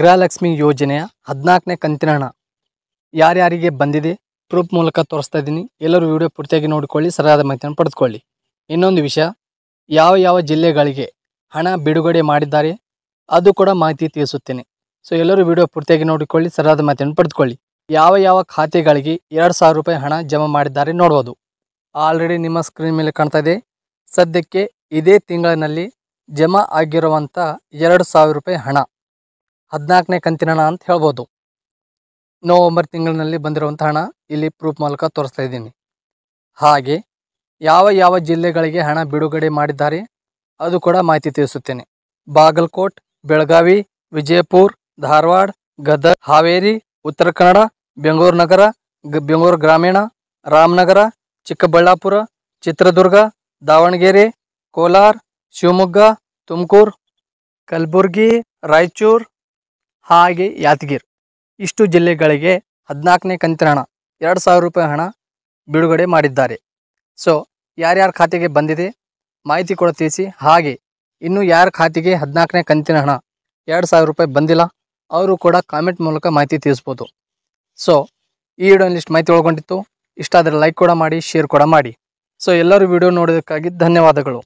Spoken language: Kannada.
ಗೃಹಲಕ್ಷ್ಮಿ ಯೋಜನೆಯ ಹದಿನಾಲ್ಕನೇ ಕಂತಿನ ಹಣ ಯಾರ್ಯಾರಿಗೆ ಬಂದಿದೆ ಪ್ರೂಫ್ ಮೂಲಕ ತೋರಿಸ್ತಾ ಇದ್ದೀನಿ ಎಲ್ಲರೂ ವಿಡಿಯೋ ಪೂರ್ತಿಯಾಗಿ ನೋಡಿಕೊಳ್ಳಿ ಸರಿಯಾದ ಮಾಹಿತಿಯನ್ನು ಪಡೆದುಕೊಳ್ಳಿ ಇನ್ನೊಂದು ವಿಷಯ ಯಾವ ಯಾವ ಜಿಲ್ಲೆಗಳಿಗೆ ಹಣ ಬಿಡುಗಡೆ ಮಾಡಿದ್ದಾರೆ ಅದು ಕೂಡ ಮಾಹಿತಿ ತಿಳಿಸುತ್ತೇನೆ ಸೊ ಎಲ್ಲರೂ ವಿಡಿಯೋ ಪೂರ್ತಿಯಾಗಿ ನೋಡಿಕೊಳ್ಳಿ ಸರಿಯಾದ ಮಾಹಿತಿಯನ್ನು ಪಡೆದುಕೊಳ್ಳಿ ಯಾವ ಯಾವ ಖಾತೆಗಳಿಗೆ ಎರಡು ಸಾವಿರ ರೂಪಾಯಿ ಹಣ ಜಮಾ ಮಾಡಿದ್ದಾರೆ ನೋಡ್ಬೋದು ಆಲ್ರೆಡಿ ನಿಮ್ಮ ಸ್ಕ್ರೀನ್ ಮೇಲೆ ಕಾಣ್ತಾ ಇದೆ ಸದ್ಯಕ್ಕೆ ಇದೇ ತಿಂಗಳಿನಲ್ಲಿ ಜಮಾ ಆಗಿರುವಂಥ ಎರಡು ಸಾವಿರ ರೂಪಾಯಿ ಹಣ ಹದಿನಾಲ್ಕನೇ ಕಂತಿನ ಹಣ ಅಂತ ಹೇಳ್ಬೋದು ನವಂಬರ್ ತಿಂಗಳಿನಲ್ಲಿ ಬಂದಿರುವಂಥ ಹಣ ಇಲ್ಲಿ ಪ್ರೂಫ್ ಮೂಲಕ ತೋರಿಸ್ತಾ ಇದ್ದೀನಿ ಹಾಗೆ ಯಾವ ಯಾವ ಜಿಲ್ಲೆಗಳಿಗೆ ಹಣ ಬಿಡುಗಡೆ ಮಾಡಿದ್ದಾರೆ ಅದು ಕೂಡ ಮಾಹಿತಿ ತಿಳಿಸುತ್ತೇನೆ ಬಾಗಲಕೋಟ್ ಬೆಳಗಾವಿ ವಿಜಯಪುರ ಧಾರವಾಡ ಗದಗ ಹಾವೇರಿ ಉತ್ತರ ಕನ್ನಡ ಬೆಂಗಳೂರು ನಗರ ಬೆಂಗಳೂರು ಗ್ರಾಮೀಣ ರಾಮನಗರ ಚಿಕ್ಕಬಳ್ಳಾಪುರ ಚಿತ್ರದುರ್ಗ ದಾವಣಗೆರೆ ಕೋಲಾರ ಶಿವಮೊಗ್ಗ ತುಮಕೂರು ಕಲಬುರ್ಗಿ ರಾಯಚೂರು ಹಾಗೆ ಯಾದಗಿರ್ ಇಷ್ಟು ಜಿಲ್ಲೆಗಳಿಗೆ ಹದಿನಾಲ್ಕನೇ ಕಂತಿನ ಹಣ ಎರಡು ಸಾವಿರ ರೂಪಾಯಿ ಹಣ ಬಿಡುಗಡೆ ಮಾಡಿದ್ದಾರೆ ಸೊ ಯಾರ್ಯಾರ ಖಾತೆಗೆ ಬಂದಿದೆ ಮಾಹಿತಿ ಕೂಡ ತಿಳಿಸಿ ಹಾಗೆ ಇನ್ನು ಯಾರ ಖಾತೆಗೆ ಹದಿನಾಲ್ಕನೇ ಕಂತಿನ ಹಣ ಎರಡು ಸಾವಿರ ರೂಪಾಯಿ ಬಂದಿಲ್ಲ ಅವರು ಕೂಡ ಕಾಮೆಂಟ್ ಮೂಲಕ ಮಾಹಿತಿ ತಿಳಿಸ್ಬೋದು ಸೊ ಈ ವಿಡಿಯೋನಲ್ಲಿ ಇಷ್ಟು ಮಾಹಿತಿ ಒಳಗೊಂಡಿತ್ತು ಇಷ್ಟಾದರೆ ಲೈಕ್ ಕೂಡ ಮಾಡಿ ಶೇರ್ ಕೂಡ ಮಾಡಿ ಸೊ ಎಲ್ಲರೂ ವಿಡಿಯೋ ನೋಡೋದಕ್ಕಾಗಿ ಧನ್ಯವಾದಗಳು